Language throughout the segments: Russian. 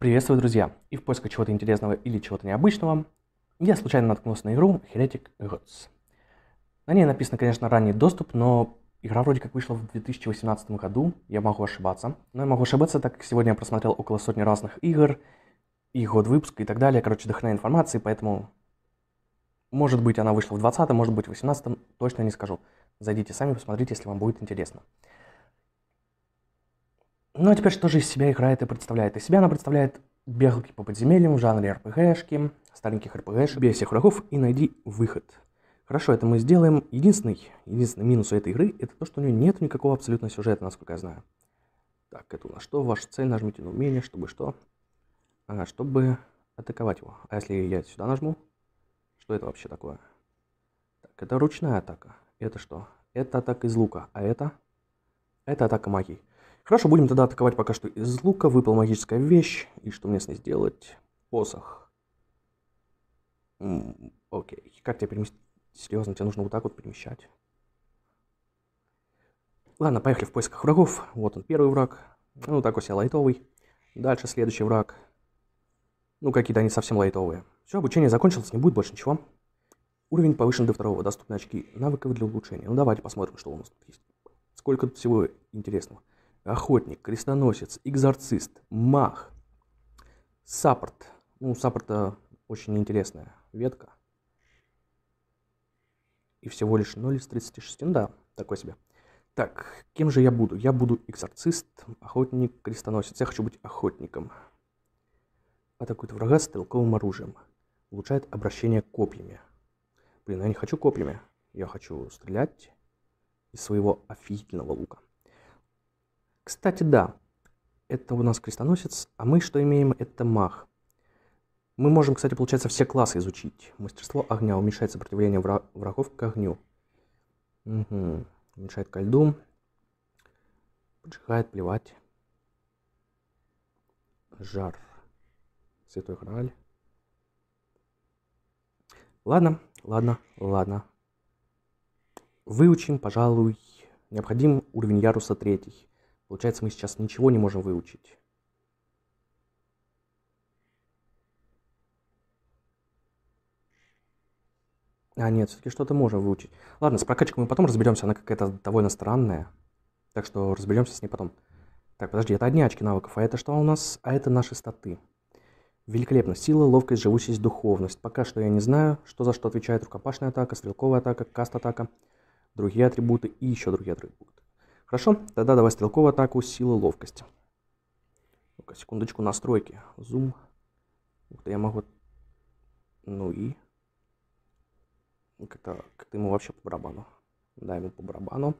Приветствую, друзья! И в поисках чего-то интересного или чего-то необычного я случайно наткнулся на игру Heretic Gods. На ней написано, конечно, ранний доступ, но игра вроде как вышла в 2018 году, я могу ошибаться. Но я могу ошибаться, так как сегодня я просмотрел около сотни разных игр, и год выпуска и так далее, короче, дохрена информации, поэтому может быть она вышла в 20 может быть в 18 точно не скажу. Зайдите сами, посмотрите, если вам будет интересно. Ну а теперь что же из себя играет и представляет? Из себя она представляет беглки по подземельям в жанре РПГшки, стареньких РПГшек, без всех врагов и найди выход. Хорошо, это мы сделаем. Единственный, единственный минус у этой игры, это то, что у нее нет никакого абсолютно сюжета, насколько я знаю. Так, это у нас что? Ваша цель, нажмите на умение, чтобы что? А, чтобы атаковать его. А если я сюда нажму? Что это вообще такое? Так, это ручная атака. Это что? Это атака из лука, а это? Это атака магии. Хорошо, будем тогда атаковать пока что из лука. выпала магическая вещь. И что мне с ней сделать? Посох. М -м, окей. Как тебя переместить? Серьезно, тебе нужно вот так вот перемещать. Ладно, поехали в поисках врагов. Вот он, первый враг. Ну, так такой себе лайтовый. Дальше следующий враг. Ну, какие-то они совсем лайтовые. Все, обучение закончилось, не будет больше ничего. Уровень повышен до второго, доступны очки навыков для улучшения. Ну, давайте посмотрим, что у нас тут есть. Сколько тут всего интересного охотник, крестоносец, экзорцист, мах, саппорт. Ну, саппорта очень интересная ветка. И всего лишь 0 из 36, ну да, такой себе. Так, кем же я буду? Я буду экзорцист, охотник, крестоносец. Я хочу быть охотником. Атакует врага стрелковым оружием. Улучшает обращение копьями. Блин, я не хочу копьями. Я хочу стрелять из своего офигительного лука. Кстати, да, это у нас крестоносец, а мы что имеем? Это мах. Мы можем, кстати, получается, все классы изучить. Мастерство огня уменьшает сопротивление вра- врагов к огню. Угу. Уменьшает ко льду. Поджигает, плевать. Жар. Святой храль. Ладно, ладно, ладно. Выучим, пожалуй, необходим уровень яруса третий. Получается, мы сейчас ничего не можем выучить. А, нет, все-таки что-то можем выучить. Ладно, с прокачкой мы потом разберемся, она какая-то довольно странная. Так что разберемся с ней потом. Так, подожди, это одни очки навыков, а это что у нас? А это наши статы. Великолепно. Сила, ловкость, живучесть, духовность. Пока что я не знаю, что за что отвечает рукопашная атака, стрелковая атака, каст-атака, другие атрибуты и еще другие атрибуты. Хорошо, тогда давай стрелковую атаку, сила, ловкость. Ну-ка, секундочку, настройки. Зум. Ух ты, я могу... Ну и... Как-то как, -то, ему вообще по барабану. Да, ему по барабану.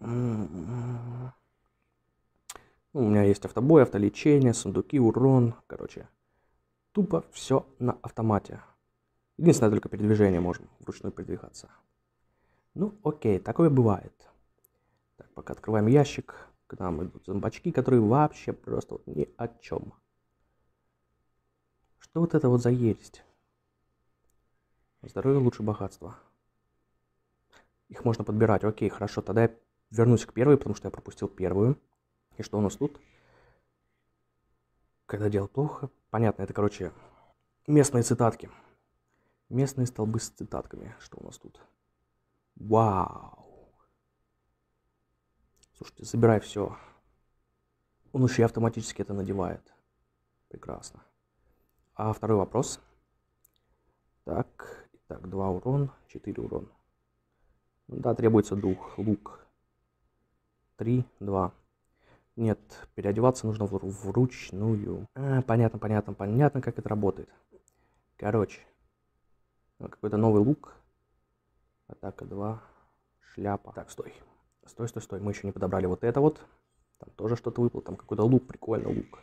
Ну, у меня есть автобой, автолечение, сундуки, урон. Короче, тупо все на автомате. Единственное, только передвижение можем вручную передвигаться. Ну, окей, такое бывает. Так, пока открываем ящик. К нам идут зомбачки, которые вообще просто вот ни о чем. Что вот это вот за ересь? Здоровье лучше богатства. Их можно подбирать. Окей, хорошо, тогда я вернусь к первой, потому что я пропустил первую. И что у нас тут? Когда дело плохо. Понятно, это, короче, местные цитатки. Местные столбы с цитатками. Что у нас тут? Вау. Слушайте, забирай все. Он еще и автоматически это надевает. Прекрасно. А второй вопрос. Так, так, два урон, четыре урон. Ну да, требуется дух, лук. Три, два. Нет, переодеваться нужно вручную. А, понятно, понятно, понятно, как это работает. Короче, ну, какой-то новый лук, Атака 2. Шляпа. Так, стой. Стой, стой, стой. Мы еще не подобрали вот это вот. Там тоже что-то выпало. Там какой-то лук. Прикольно, лук.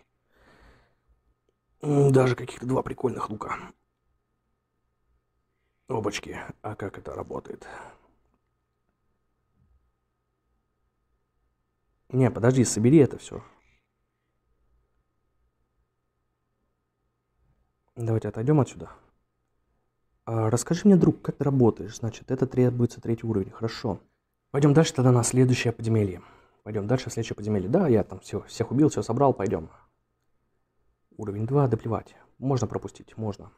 Даже каких-то два прикольных лука. Обочки. А как это работает? Не, подожди, собери это все. Давайте отойдем отсюда. А, расскажи мне, друг, как ты работаешь? Значит, это требуется третий уровень. Хорошо. Пойдем дальше тогда на следующее подземелье. Пойдем дальше, следующее подземелье. Да, я там все, всех убил, все собрал, пойдем. Уровень 2, да плевать. Можно пропустить, можно.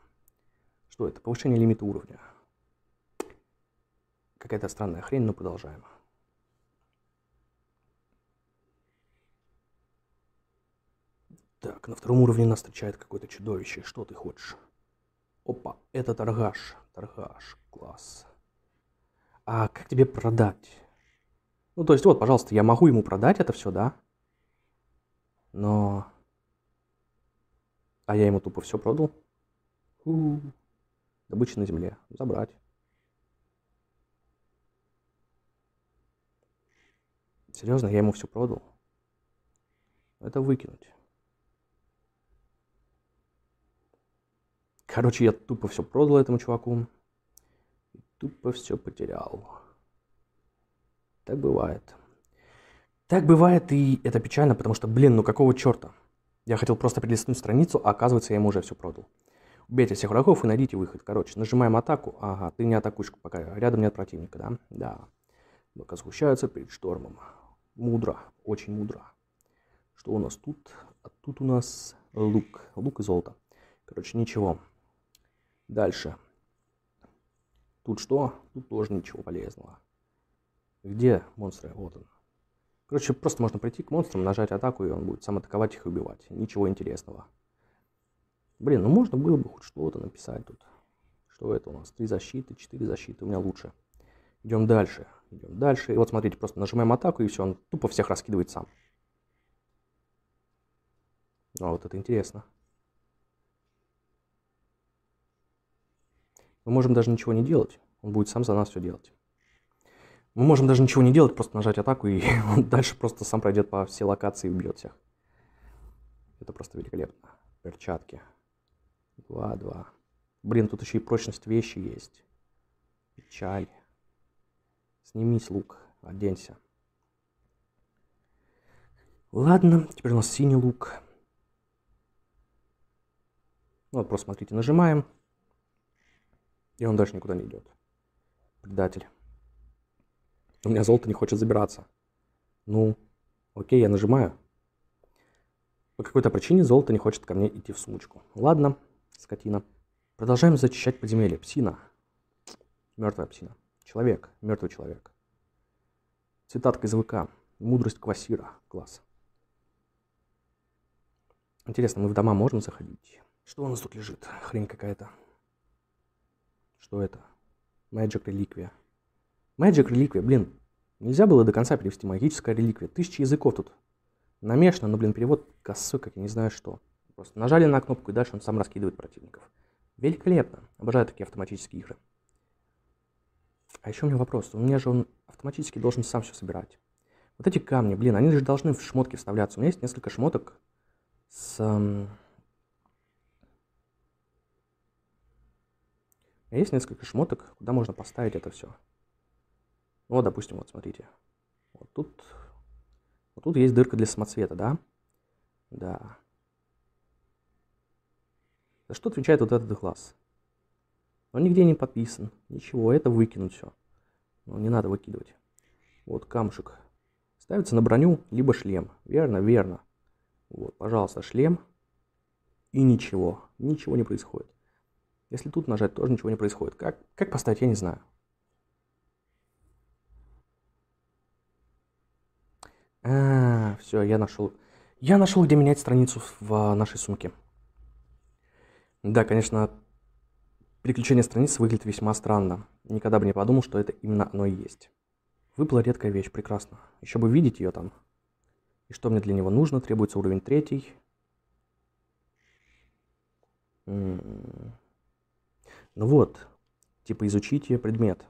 Что это? Повышение лимита уровня. Какая-то странная хрень, но продолжаем. Так, на втором уровне нас встречает какое-то чудовище. Что ты хочешь? Опа, это торгаш. Торгаш, класс. А как тебе продать? Ну, то есть, вот, пожалуйста, я могу ему продать это все, да? Но... А я ему тупо все продал. У-у-у. Добыча на земле. Забрать. Серьезно, я ему все продал. Это выкинуть. Короче, я тупо все продал этому чуваку. И тупо все потерял. Так бывает. Так бывает, и это печально, потому что, блин, ну какого черта? Я хотел просто перелистнуть страницу, а оказывается, я ему уже все продал. Убейте всех врагов и найдите выход. Короче, нажимаем атаку. Ага, ты не атакуешь, пока рядом нет противника, да? Да. Пока сгущаются перед штормом. Мудро, очень мудро. Что у нас тут? А тут у нас лук. Лук и золото. Короче, ничего. Дальше. Тут что? Тут тоже ничего полезного. Где монстры? Вот он. Короче, просто можно прийти к монстрам, нажать атаку, и он будет сам атаковать их и убивать. Ничего интересного. Блин, ну можно было бы хоть что-то написать тут. Что это у нас? Три защиты, четыре защиты, у меня лучше. Идем дальше, идем дальше. И вот смотрите, просто нажимаем атаку, и все, он тупо всех раскидывает сам. Ну, а вот это интересно. Мы можем даже ничего не делать, он будет сам за нас все делать. Мы можем даже ничего не делать, просто нажать атаку, и он дальше просто сам пройдет по всей локации и убьет всех. Это просто великолепно. Перчатки. 2-2. Блин, тут еще и прочность вещи есть. Печаль. Снимись лук, оденься. Ладно, теперь у нас синий лук. Ну вот, просто смотрите, нажимаем, и он дальше никуда не идет. Предатель. У меня золото не хочет забираться. Ну, окей, я нажимаю. По какой-то причине золото не хочет ко мне идти в сумочку. Ладно, скотина. Продолжаем зачищать подземелье. Псина. Мертвая псина. Человек. Мертвый человек. Цитатка из ВК. Мудрость Квасира. Класс. Интересно, мы в дома можем заходить? Что у нас тут лежит? Хрень какая-то. Что это? Magic реликвия. Magic реликвия, блин. Нельзя было до конца перевести магическая реликвия. Тысячи языков тут. Намешано, но, ну, блин, перевод косой, как я не знаю что. Просто нажали на кнопку, и дальше он сам раскидывает противников. Великолепно. Обожаю такие автоматические игры. А еще у меня вопрос. У меня же он автоматически должен сам все собирать. Вот эти камни, блин, они же должны в шмотки вставляться. У меня есть несколько шмоток с... Эм А есть несколько шмоток, куда можно поставить это все. Ну, вот, допустим, вот смотрите. Вот тут, вот тут есть дырка для самоцвета, да? Да. За что отвечает вот этот глаз? Он нигде не подписан. Ничего, это выкинуть все. Но ну, не надо выкидывать. Вот камушек. Ставится на броню, либо шлем. Верно, верно. Вот, пожалуйста, шлем. И ничего. Ничего не происходит. Если тут нажать, тоже ничего не происходит. Как, как поставить, я не знаю. А, все, я нашел. Я нашел, где менять страницу в а, нашей сумке. Да, конечно, переключение страниц выглядит весьма странно. Никогда бы не подумал, что это именно оно и есть. Выпала редкая вещь, прекрасно. Еще бы видеть ее там. И что мне для него нужно? Требуется уровень третий. М-м-м. Ну вот, типа изучите предмет.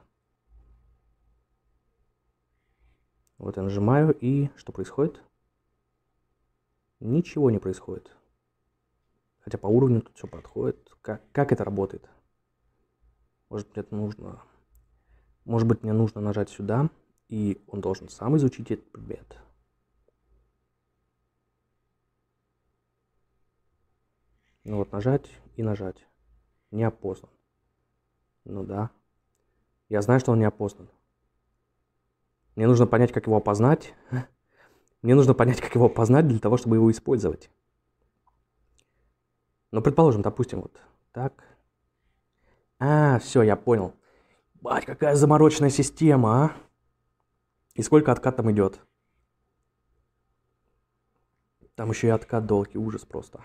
Вот я нажимаю, и что происходит? Ничего не происходит. Хотя по уровню тут все подходит. Как, как это работает? Может мне это нужно... Может быть мне нужно нажать сюда, и он должен сам изучить этот предмет. Ну вот нажать и нажать. Не Неопознан. Ну да. Я знаю, что он не опознан. Мне нужно понять, как его опознать. Мне нужно понять, как его опознать для того, чтобы его использовать. Ну, предположим, допустим, вот так. А, все, я понял. Бать, какая замороченная система, а? И сколько откат там идет? Там еще и откат долгий, ужас просто.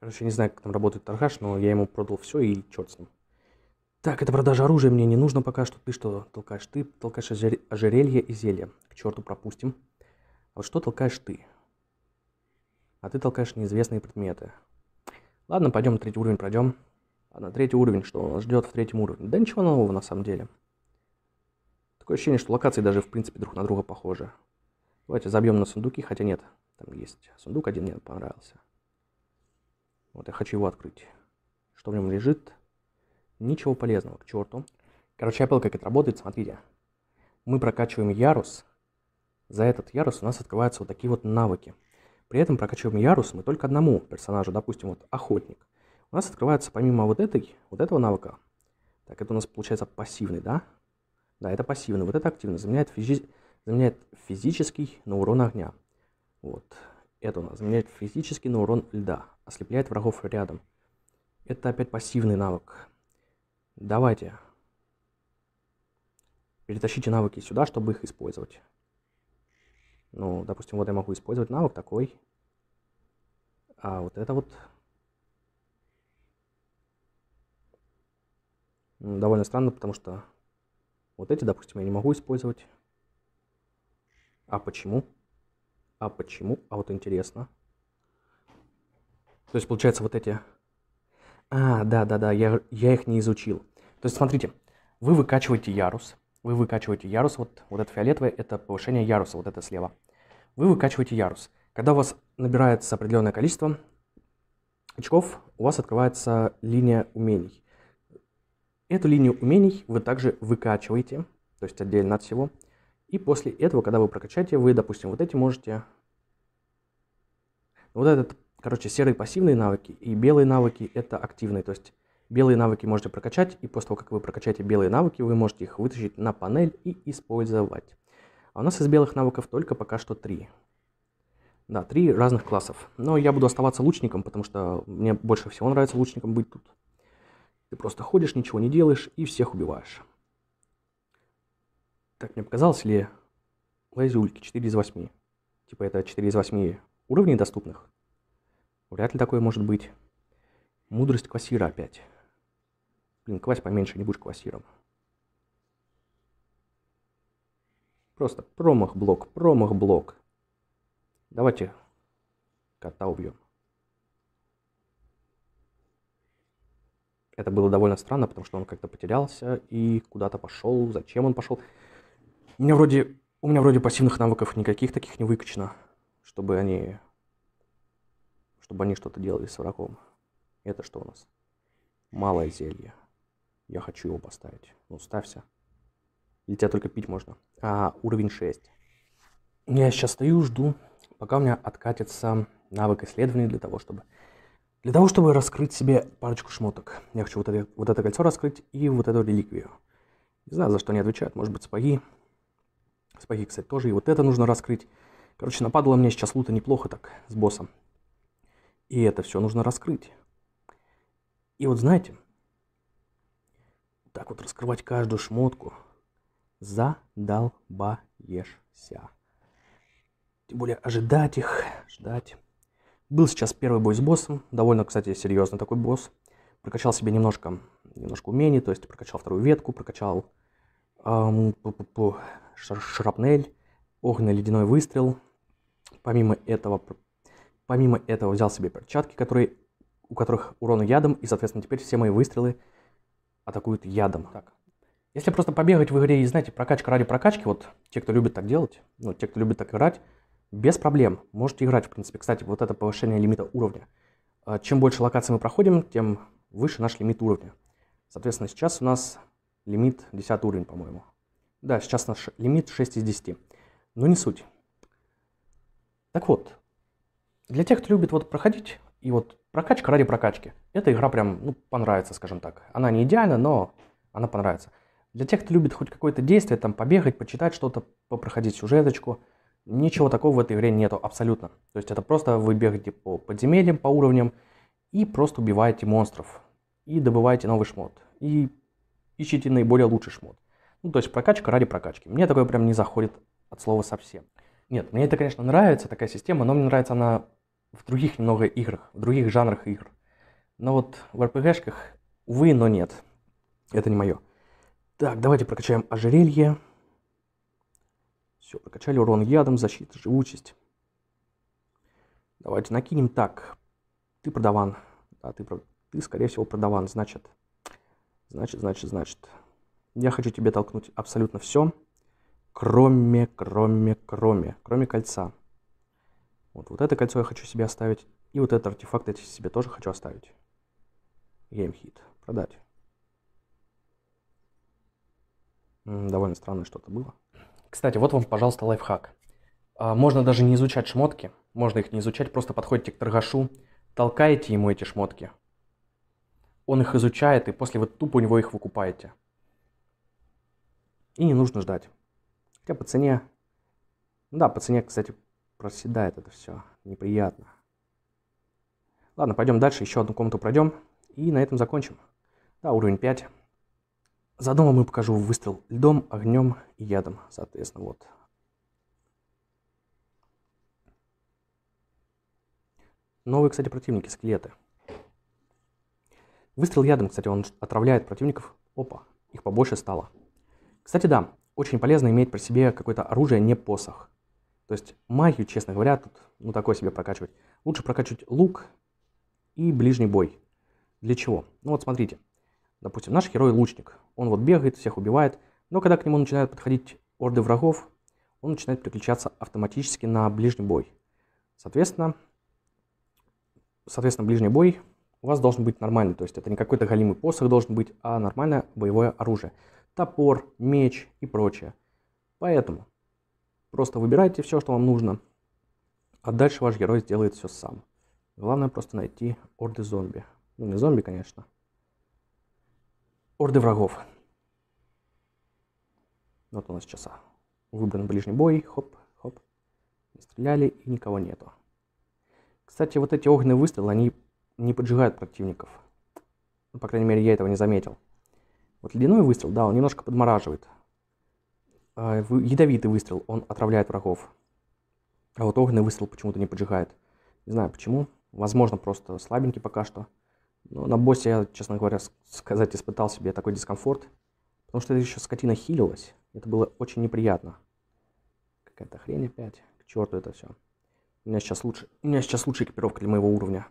Короче, я не знаю, как там работает торгаш, но я ему продал все и черт с ним. Так, это продажа оружия мне не нужно пока что. Ты что толкаешь? Ты толкаешь ожерелье и зелье. К черту пропустим. А вот что толкаешь ты? А ты толкаешь неизвестные предметы. Ладно, пойдем третий уровень пройдем. Ладно, третий уровень, что нас ждет в третьем уровне? Да ничего нового на самом деле. Такое ощущение, что локации даже в принципе друг на друга похожи. Давайте забьем на сундуки, хотя нет, там есть сундук один мне понравился. Вот я хочу его открыть. Что в нем лежит? Ничего полезного, к черту. Короче, Apple как это работает, смотрите. Мы прокачиваем ярус. За этот ярус у нас открываются вот такие вот навыки. При этом прокачиваем ярус мы только одному персонажу, допустим, вот охотник. У нас открывается помимо вот этой, вот этого навыка, так, это у нас получается пассивный, да? Да, это пассивный, вот это активный, заменяет, физи... заменяет физический на урон огня. Вот, это у нас заменяет физически на урон льда, ослепляет врагов рядом. Это опять пассивный навык. Давайте. Перетащите навыки сюда, чтобы их использовать. Ну, допустим, вот я могу использовать навык такой. А вот это вот... Ну, довольно странно, потому что вот эти, допустим, я не могу использовать. А почему? Почему? А почему? А вот интересно. То есть, получается, вот эти... А, да-да-да, я, я их не изучил. То есть, смотрите, вы выкачиваете ярус. Вы выкачиваете ярус. Вот, вот это фиолетовое, это повышение яруса, вот это слева. Вы выкачиваете ярус. Когда у вас набирается определенное количество очков, у вас открывается линия умений. Эту линию умений вы также выкачиваете, то есть отдельно от всего. И после этого, когда вы прокачаете, вы, допустим, вот эти можете... Вот этот, короче, серые пассивные навыки и белые навыки это активные. То есть белые навыки можете прокачать, и после того, как вы прокачаете белые навыки, вы можете их вытащить на панель и использовать. А у нас из белых навыков только пока что три. Да, три разных классов. Но я буду оставаться лучником, потому что мне больше всего нравится лучником быть тут. Ты просто ходишь, ничего не делаешь и всех убиваешь. Так, мне показалось ли лазульки 4 из 8? Типа это 4 из 8 уровней доступных? Вряд ли такое может быть. Мудрость квасира опять. Блин, квась поменьше, не будешь квасиром. Просто промах-блок, промах-блок. Давайте кота убьем. Это было довольно странно, потому что он как-то потерялся и куда-то пошел. Зачем он пошел? У меня вроде, у меня вроде пассивных навыков никаких таких не выкачано, чтобы они, чтобы они что-то делали с врагом. Это что у нас? Малое зелье. Я хочу его поставить. Ну, ставься. Или тебя только пить можно. А, уровень 6. Я сейчас стою, жду, пока у меня откатится навык исследований для того, чтобы... Для того, чтобы раскрыть себе парочку шмоток. Я хочу вот это, вот это кольцо раскрыть и вот эту реликвию. Не знаю, за что они отвечают. Может быть, спаги, Спаги, кстати, тоже. И вот это нужно раскрыть. Короче, нападало мне сейчас лута неплохо так с боссом. И это все нужно раскрыть. И вот знаете, так вот раскрывать каждую шмотку задолбаешься. Тем более ожидать их, ждать. Был сейчас первый бой с боссом. Довольно, кстати, серьезный такой босс. Прокачал себе немножко, немножко умений, то есть прокачал вторую ветку, прокачал эм, шрапнель, огненно-ледяной выстрел. Помимо этого, помимо этого взял себе перчатки, которые, у которых урон ядом, и, соответственно, теперь все мои выстрелы атакуют ядом. Так. Если просто побегать в игре и, знаете, прокачка ради прокачки, вот те, кто любит так делать, ну, те, кто любит так играть, без проблем можете играть, в принципе. Кстати, вот это повышение лимита уровня. А, чем больше локаций мы проходим, тем выше наш лимит уровня. Соответственно, сейчас у нас лимит 10 уровень, по-моему. Да, сейчас наш лимит 6 из 10. Но не суть. Так вот, для тех, кто любит вот проходить, и вот прокачка ради прокачки, эта игра прям ну, понравится, скажем так. Она не идеальна, но она понравится. Для тех, кто любит хоть какое-то действие, там побегать, почитать что-то, попроходить сюжеточку, ничего такого в этой игре нету абсолютно. То есть это просто вы бегаете по подземельям, по уровням и просто убиваете монстров. И добываете новый шмот. И ищите наиболее лучший шмот. Ну, то есть прокачка ради прокачки. Мне такое прям не заходит от слова совсем. Нет, мне это, конечно, нравится, такая система, но мне нравится она в других немного играх, в других жанрах игр. Но вот в RPG-шках, увы, но нет. Это не мое. Так, давайте прокачаем ожерелье. Все, прокачали урон ядом, защита, живучесть. Давайте накинем так. Ты продаван. Да, ты, ты скорее всего, продаван. Значит, значит, значит, значит. Я хочу тебе толкнуть абсолютно все, кроме, кроме, кроме, кроме кольца. Вот, вот это кольцо я хочу себе оставить, и вот этот артефакт я себе тоже хочу оставить. Геймхит. Продать. Довольно странное что-то было. Кстати, вот вам, пожалуйста, лайфхак. А, можно даже не изучать шмотки, можно их не изучать, просто подходите к торгашу, толкаете ему эти шмотки. Он их изучает, и после вот тупо у него их выкупаете. И не нужно ждать. Хотя по цене... Да, по цене, кстати, проседает это все. Неприятно. Ладно, пойдем дальше. Еще одну комнату пройдем. И на этом закончим. Да, уровень 5. За домом я покажу выстрел льдом, огнем и ядом. Соответственно, вот. Новые, кстати, противники, скелеты. Выстрел ядом, кстати, он отравляет противников. Опа, их побольше стало. Кстати, да, очень полезно иметь при себе какое-то оружие, не посох. То есть магию, честно говоря, тут ну такое себе прокачивать. Лучше прокачивать лук и ближний бой. Для чего? Ну вот смотрите. Допустим, наш герой лучник. Он вот бегает, всех убивает. Но когда к нему начинают подходить орды врагов, он начинает переключаться автоматически на ближний бой. Соответственно, соответственно, ближний бой у вас должен быть нормальный. То есть это не какой-то галимый посох должен быть, а нормальное боевое оружие топор, меч и прочее. Поэтому просто выбирайте все, что вам нужно, а дальше ваш герой сделает все сам. Главное просто найти орды зомби. Ну, не зомби, конечно. Орды врагов. Вот у нас часа. Выбран ближний бой. Хоп, хоп. Стреляли, и никого нету. Кстати, вот эти огненные выстрелы, они не поджигают противников. Ну, по крайней мере, я этого не заметил. Вот ледяной выстрел, да, он немножко подмораживает. А, ядовитый выстрел, он отравляет врагов. А вот огненный выстрел почему-то не поджигает. Не знаю почему. Возможно, просто слабенький пока что. Но на боссе я, честно говоря, сказать, испытал себе такой дискомфорт. Потому что это еще скотина хилилась. Это было очень неприятно. Какая-то хрень опять. К черту это все. У меня сейчас лучше, у меня сейчас лучшая экипировка для моего уровня.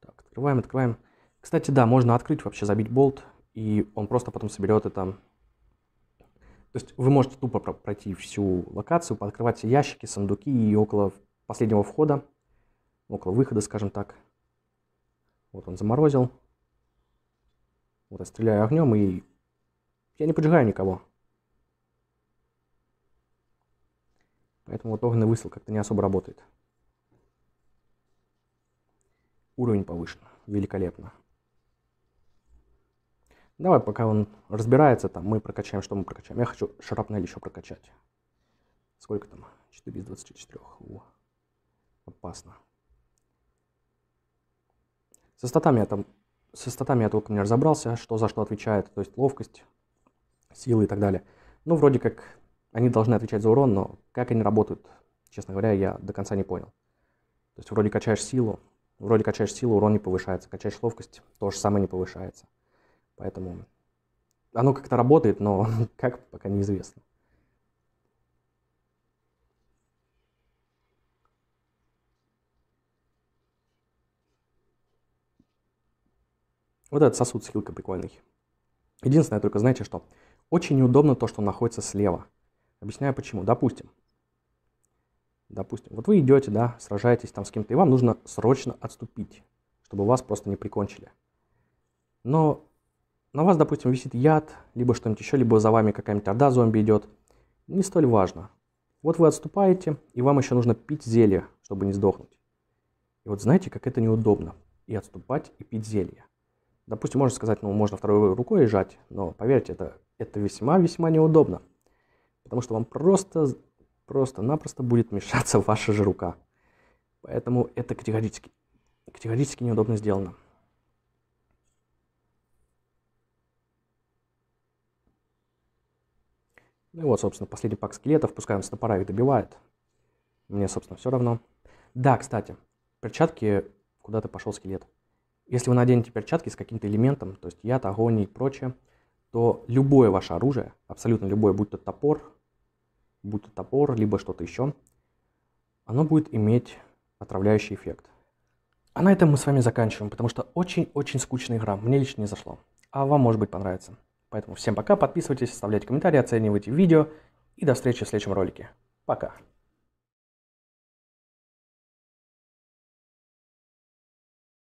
Так, открываем, открываем. Кстати, да, можно открыть вообще, забить болт и он просто потом соберет это. То есть вы можете тупо пройти всю локацию, пооткрывать все ящики, сундуки и около последнего входа, около выхода, скажем так. Вот он заморозил. Вот я стреляю огнем и я не поджигаю никого. Поэтому вот огненный выстрел как-то не особо работает. Уровень повышен. Великолепно. Давай, пока он разбирается, там мы прокачаем, что мы прокачаем. Я хочу шрапнель еще прокачать. Сколько там? 4 из 24. О, опасно. Со статами я там... Со статами я только не разобрался, что за что отвечает. То есть ловкость, силы и так далее. Ну, вроде как, они должны отвечать за урон, но как они работают, честно говоря, я до конца не понял. То есть вроде качаешь силу, вроде качаешь силу, урон не повышается. Качаешь ловкость, то же самое не повышается. Поэтому оно как-то работает, но как, пока неизвестно. Вот этот сосуд скилка прикольный. Единственное только, знаете что? Очень неудобно то, что он находится слева. Объясняю почему. Допустим, допустим, вот вы идете, да, сражаетесь там с кем-то, и вам нужно срочно отступить, чтобы вас просто не прикончили. Но на вас, допустим, висит яд, либо что-нибудь еще, либо за вами какая-нибудь орда зомби идет, не столь важно. Вот вы отступаете, и вам еще нужно пить зелье, чтобы не сдохнуть. И вот знаете, как это неудобно. И отступать, и пить зелье. Допустим, можно сказать, ну, можно второй рукой сжать, но поверьте, это, это весьма-весьма неудобно. Потому что вам просто, просто-напросто будет мешаться ваша же рука. Поэтому это категорически, категорически неудобно сделано. Ну и вот, собственно, последний пак скелетов, пускай он с топора их добивает. Мне, собственно, все равно. Да, кстати, перчатки куда ты пошел скелет. Если вы наденете перчатки с каким-то элементом, то есть яд, огонь и прочее, то любое ваше оружие, абсолютно любое, будь то топор, будь то топор, либо что-то еще, оно будет иметь отравляющий эффект. А на этом мы с вами заканчиваем, потому что очень-очень скучная игра, мне лично не зашло, А вам, может быть, понравится. Поэтому всем пока, подписывайтесь, оставляйте комментарии, оценивайте видео и до встречи в следующем ролике. Пока!